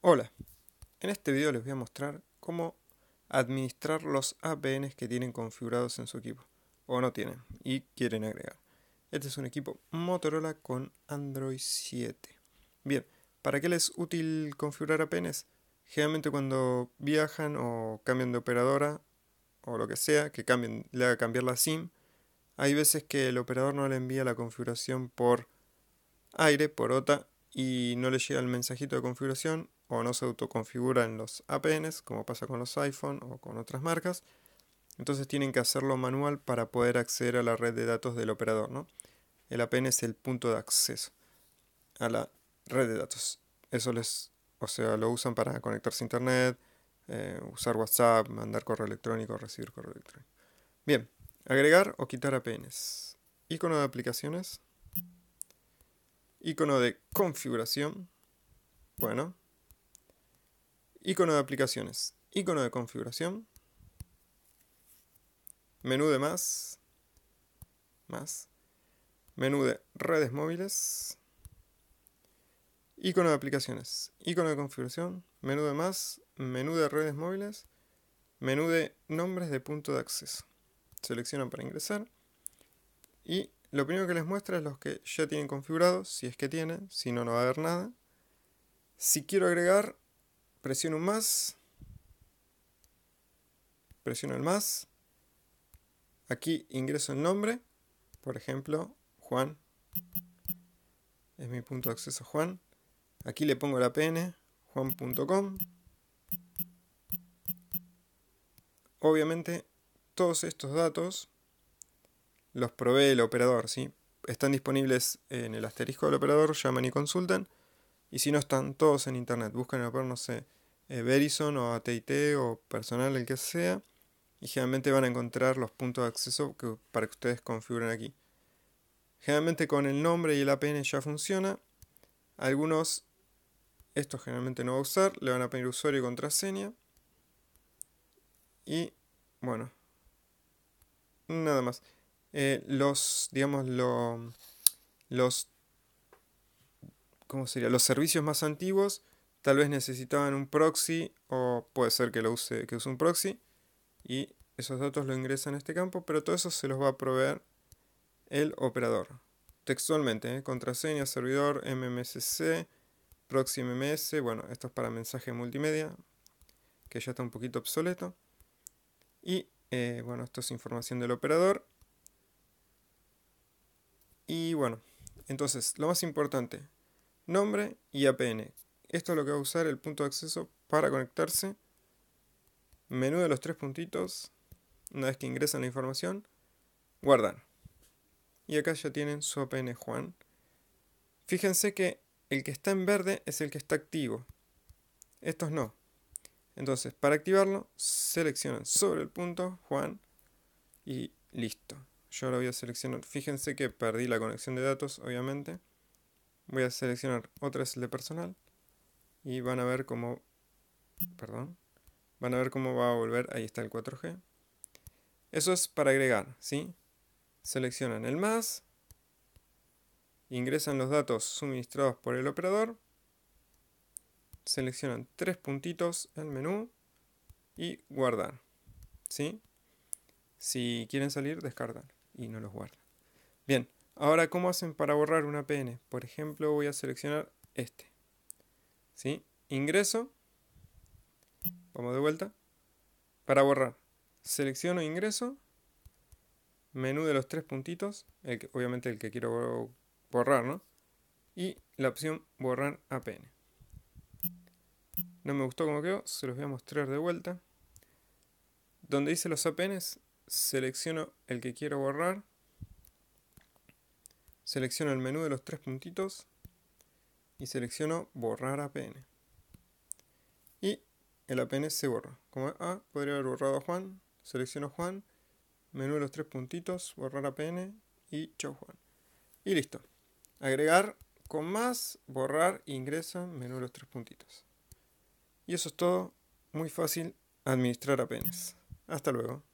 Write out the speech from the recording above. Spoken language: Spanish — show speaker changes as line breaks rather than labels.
Hola, en este video les voy a mostrar cómo administrar los APNs que tienen configurados en su equipo, o no tienen, y quieren agregar. Este es un equipo Motorola con Android 7. Bien, ¿para qué les es útil configurar APNs? Generalmente cuando viajan o cambian de operadora, o lo que sea, que cambien, le haga cambiar la SIM, hay veces que el operador no le envía la configuración por aire, por OTA, y no le llega el mensajito de configuración o no se autoconfigura en los APNs, como pasa con los iPhone o con otras marcas, entonces tienen que hacerlo manual para poder acceder a la red de datos del operador. ¿no? El APN es el punto de acceso a la red de datos. Eso les, o sea, lo usan para conectarse a internet, eh, usar WhatsApp, mandar correo electrónico, recibir correo electrónico. Bien, agregar o quitar APNs. Icono de aplicaciones icono de configuración, bueno, icono de aplicaciones, icono de configuración, menú de más, más, menú de redes móviles, icono de aplicaciones, icono de configuración, menú de más, menú de redes móviles, menú de nombres de punto de acceso. Seleccionan para ingresar y lo primero que les muestra es los que ya tienen configurados, si es que tienen, si no, no va a haber nada. Si quiero agregar, presiono un más, presiono el más, aquí ingreso el nombre, por ejemplo, Juan, es mi punto de acceso Juan, aquí le pongo la pn, juan.com, obviamente todos estos datos los provee el operador, ¿sí? Están disponibles en el asterisco del operador, llaman y consultan. Y si no, están todos en internet. Buscan el operador, no sé, eh, Verizon o AT&T o personal, el que sea. Y generalmente van a encontrar los puntos de acceso que, para que ustedes configuren aquí. Generalmente con el nombre y el APN ya funciona. Algunos, esto generalmente no va a usar, le van a pedir usuario y contraseña. Y bueno, nada más. Eh, los, digamos, los, ¿cómo sería? Los servicios más antiguos tal vez necesitaban un proxy o puede ser que lo use, que un proxy y esos datos lo ingresan en este campo, pero todo eso se los va a proveer el operador. Textualmente, ¿eh? contraseña, servidor, mmsc, proxy mms, bueno, esto es para mensaje multimedia, que ya está un poquito obsoleto. Y eh, bueno, esto es información del operador. Y bueno, entonces, lo más importante, nombre y APN. Esto es lo que va a usar el punto de acceso para conectarse. Menú de los tres puntitos. Una vez que ingresan la información, guardar. Y acá ya tienen su APN Juan. Fíjense que el que está en verde es el que está activo. Estos no. Entonces, para activarlo, seleccionan sobre el punto Juan y listo. Yo ahora voy a seleccionar, fíjense que perdí la conexión de datos, obviamente. Voy a seleccionar otra es de personal y van a ver cómo, perdón, van a ver cómo va a volver, ahí está el 4G. Eso es para agregar, ¿sí? Seleccionan el más, ingresan los datos suministrados por el operador, seleccionan tres puntitos el menú y guardar, ¿sí? Si quieren salir, descartan y no los guarda. Bien, ahora ¿cómo hacen para borrar una APN? Por ejemplo, voy a seleccionar este. ¿Sí? Ingreso. Vamos de vuelta. Para borrar. Selecciono ingreso. Menú de los tres puntitos. obviamente el que quiero borrar, ¿no? Y la opción borrar APN. No me gustó como quedó. Se los voy a mostrar de vuelta. Donde dice los APNs selecciono el que quiero borrar, selecciono el menú de los tres puntitos y selecciono borrar APN. Y el APN se borra. Como ah, podría haber borrado a Juan, selecciono Juan, menú de los tres puntitos, borrar APN y chau Juan. Y listo. Agregar con más, borrar, ingresa, menú de los tres puntitos. Y eso es todo. Muy fácil administrar APNs. Hasta luego.